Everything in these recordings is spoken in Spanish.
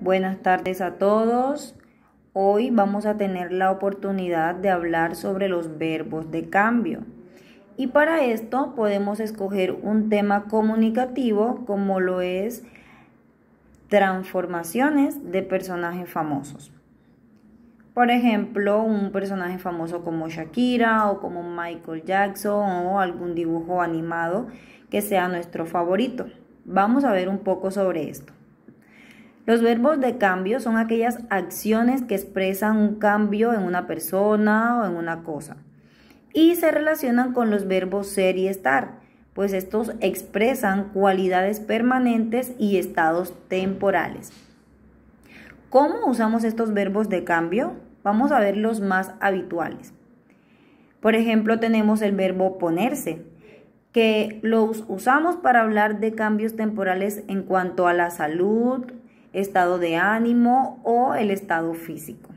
Buenas tardes a todos. Hoy vamos a tener la oportunidad de hablar sobre los verbos de cambio. Y para esto podemos escoger un tema comunicativo como lo es transformaciones de personajes famosos. Por ejemplo, un personaje famoso como Shakira o como Michael Jackson o algún dibujo animado que sea nuestro favorito. Vamos a ver un poco sobre esto. Los verbos de cambio son aquellas acciones que expresan un cambio en una persona o en una cosa. Y se relacionan con los verbos ser y estar, pues estos expresan cualidades permanentes y estados temporales. ¿Cómo usamos estos verbos de cambio? Vamos a ver los más habituales. Por ejemplo, tenemos el verbo ponerse, que los usamos para hablar de cambios temporales en cuanto a la salud, estado de ánimo o el estado físico.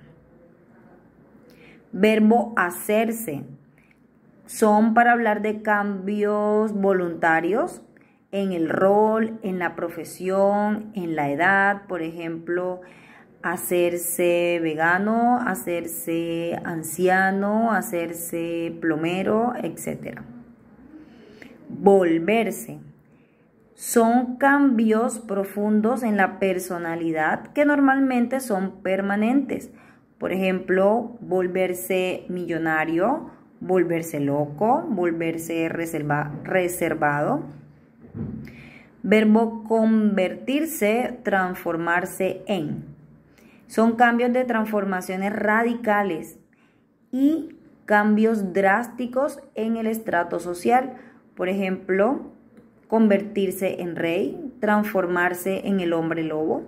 Verbo hacerse. Son para hablar de cambios voluntarios en el rol, en la profesión, en la edad, por ejemplo, hacerse vegano, hacerse anciano, hacerse plomero, etc. Volverse son cambios profundos en la personalidad que normalmente son permanentes. Por ejemplo, volverse millonario, volverse loco, volverse reservado. Verbo convertirse, transformarse en. Son cambios de transformaciones radicales y cambios drásticos en el estrato social. Por ejemplo, convertirse en rey, transformarse en el hombre lobo.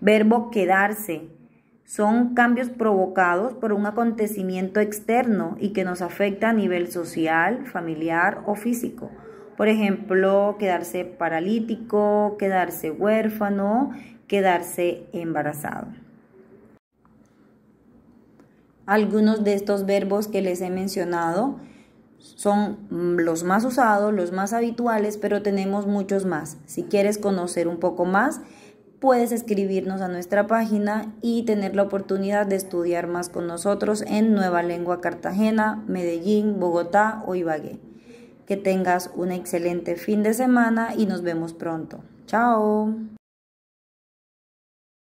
Verbo quedarse. Son cambios provocados por un acontecimiento externo y que nos afecta a nivel social, familiar o físico. Por ejemplo, quedarse paralítico, quedarse huérfano, quedarse embarazado. Algunos de estos verbos que les he mencionado son mm, los más usados, los más habituales, pero tenemos muchos más. Si quieres conocer un poco más, puedes escribirnos a nuestra página y tener la oportunidad de estudiar más con nosotros en Nueva Lengua Cartagena, Medellín, Bogotá o Ibagué. Que tengas un excelente fin de semana y nos vemos pronto. Chao.